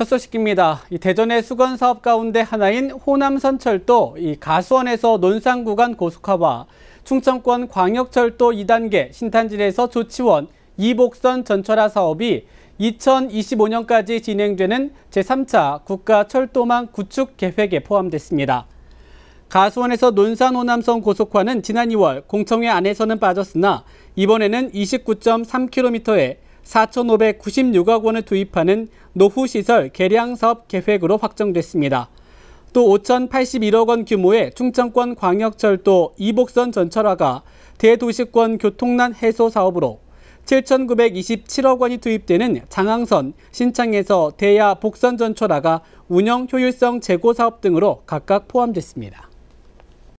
첫 소식입니다. 대전의 수건 사업 가운데 하나인 호남선철도 가수원에서 논산 구간 고속화와 충청권 광역철도 2단계 신탄진에서 조치원 2복선 전철화 사업이 2025년까지 진행되는 제3차 국가 철도망 구축 계획에 포함됐습니다. 가수원에서 논산 호남선 고속화는 지난 2월 공청회 안에서는 빠졌으나 이번에는 29.3km에 4,596억 원을 투입하는 노후시설 개량사업 계획으로 확정됐습니다. 또 5,081억 원 규모의 충청권 광역철도 2복선 전철화가 대도시권 교통난 해소 사업으로 7,927억 원이 투입되는 장항선, 신창에서 대야 복선 전철화가 운영 효율성 재고 사업 등으로 각각 포함됐습니다.